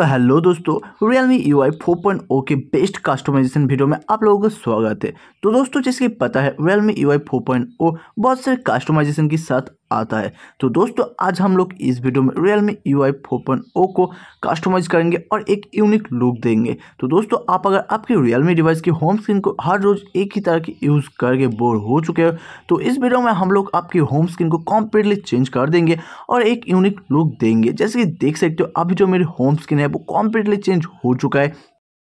तो हेलो दोस्तों Realme U I four point O के बेस्ट कस्टमाइजेशन वीडियो में आप लोगों का स्वागत है तो दोस्तों जैसे कि पता है Realme U I four point O बहुत सारे कस्टमाइजेशन के साथ आता है तो दोस्तों आज हम लोग इस वीडियो में रियल मी यू आई को कस्टमाइज करेंगे और एक यूनिक लुक देंगे तो दोस्तों आप अगर आपके रियल मी डिवाइस की होम स्क्रीन को हर रोज़ एक ही तरह की यूज़ करके बोर हो चुके हो तो इस वीडियो में हम लोग आपकी होम स्क्रीन को कम्प्लीटली चेंज कर देंगे और एक यूनिक लुक देंगे जैसे कि देख सकते हो अभी जो मेरी होम स्क्रीन है वो कम्प्लीटली चेंज हो चुका है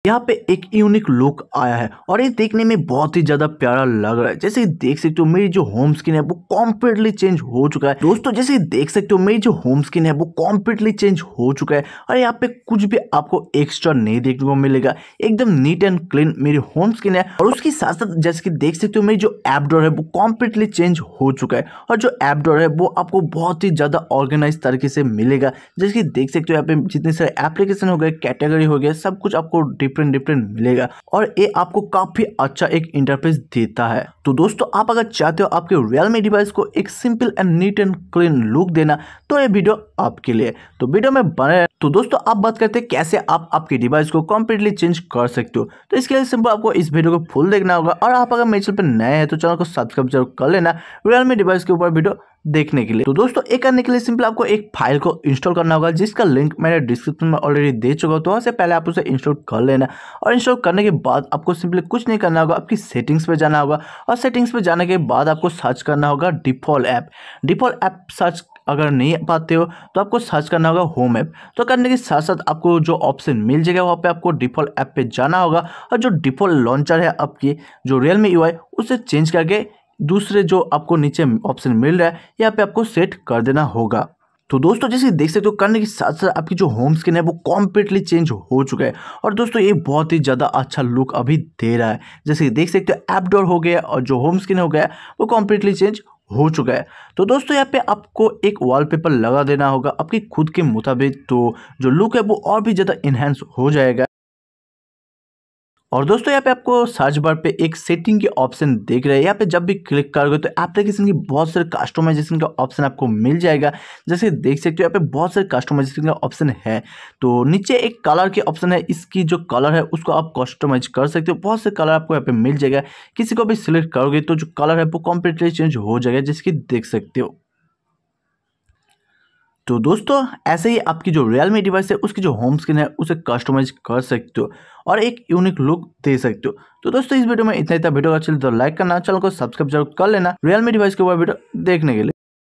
यहाँ पे एक यूनिक लुक आया है और ये देखने में बहुत ही ज्यादा प्यारा लग रहा है जैसे देख सकते हो मेरी जो होम स्क्रीन है वो कॉम्प्लीटली चेंज हो चुका है दोस्तों जैसे देख सकते हो मेरी जो होम स्क्रीन है वो कॉम्प्लीटली चेंज हो चुका है और यहाँ पे कुछ भी आपको एक्स्ट्रा नहीं देखने को मिलेगा एकदम नीट एंड क्लीन मेरी होम स्क्रीन है और उसके साथ साथ जैसे कि देख सकते हो मेरी जो एपडोर है वो कॉम्प्लीटली चेंज हो चुका है और जो एपडोर है वो आपको बहुत ही ज्यादा ऑर्गेनाइज तरीके से मिलेगा जैसे कि देख सकते हो यहाँ पे जितने सारे एप्लीकेशन हो गए कैटेगरी हो गए सब कुछ आपको डिफरेंट डिफरेंट मिलेगा और ये आपको काफ़ी अच्छा एक इंटरफेस देता है तो दोस्तों आप अगर चाहते हो आपके रियलमी डिवाइस को एक simple and neat and clean look देना तो ये वीडियो आपके लिए तो वीडियो में बने तो दोस्तों आप बात करते हैं कैसे आप आपके डिवाइस को कम्प्लीटली चेंज कर सकते हो तो इसके लिए सिंपल आपको इस वीडियो को फुल देखना होगा और आप अगर मेरे चैनल पर नए हैं तो चैनल को सब्सक्राइब जरूर कर लेना रियलमी डिवाइस के ऊपर वीडियो देखने के लिए तो दोस्तों ये करने के लिए सिंपल आपको एक फाइल को इंस्टॉल करना होगा जिसका लिंक मैंने डिस्क्रिप्शन में ऑलरेडी दे चुका हूँ तो वहाँ से पहले आप उसे इंस्टॉल कर लेना और इंस्टॉल करने के बाद आपको सिंपली कुछ नहीं करना होगा आपकी सेटिंग्स पे जाना होगा और सेटिंग्स पे जाने के बाद आपको सर्च करना होगा default app default app search अगर नहीं पाते हो तो आपको सर्च करना होगा होम ऐप तो करने के साथ साथ आपको जो ऑप्शन मिल जाएगा वहाँ पे आपको डिफॉल्ट ऐप पे जाना होगा और जो डिफॉल्ट लॉन्चर है आपकी जो रियल मी यू उसे चेंज करके दूसरे जो आपको नीचे ऑप्शन मिल रहा है यहाँ पे आपको सेट कर देना होगा तो दोस्तों जैसे देख सकते हो करने के साथ साथ आपकी जो होम स्क्रीन है वो कॉम्प्लीटली चेंज हो चुका है और दोस्तों ये बहुत ही ज़्यादा अच्छा लुक अभी दे रहा है जैसे देख सकते हो ऐप डोर हो गया और जो होम स्क्रीन हो गया वो कॉम्प्लीटली चेंज हो चुका है तो दोस्तों यहाँ पे आपको एक वॉलपेपर लगा देना होगा आपकी खुद के मुताबिक तो जो लुक है वो और भी ज़्यादा इन्हेंस हो जाएगा और दोस्तों यहाँ पे आपको सर्च बार पे एक सेटिंग के ऑप्शन देख रहे हैं यहाँ पे जब भी क्लिक करोगे तो एप्लीकेशन की बहुत सारे कस्टमाइजेशन का ऑप्शन आपको मिल जाएगा जैसे देख सकते हो यहाँ पे बहुत सारे कस्टमाइजेशन का ऑप्शन है तो नीचे एक कलर के ऑप्शन है इसकी जो कलर है उसको आप कस्टमाइज कर सकते हो बहुत से कलर आपको यहाँ पे मिल जाएगा किसी को भी सिलेक्ट करोगे तो जो कलर है वो कॉम्प्लीटली चेंज हो जाएगा जिसकी देख सकते हो तो दोस्तों ऐसे ही आपकी जो रियलमी डिवाइस है उसकी जो होम स्क्रीन है उसे कस्टमाइज कर सकते हो और एक यूनिक लुक दे सकते हो तो दोस्तों इस वीडियो में इतना इतना वीडियो अच्छा तो लाइक करना चैनल को सब्सक्राइब जरूर कर लेना रियलमी डिवाइस के ऊपर वीडियो देखने के लिए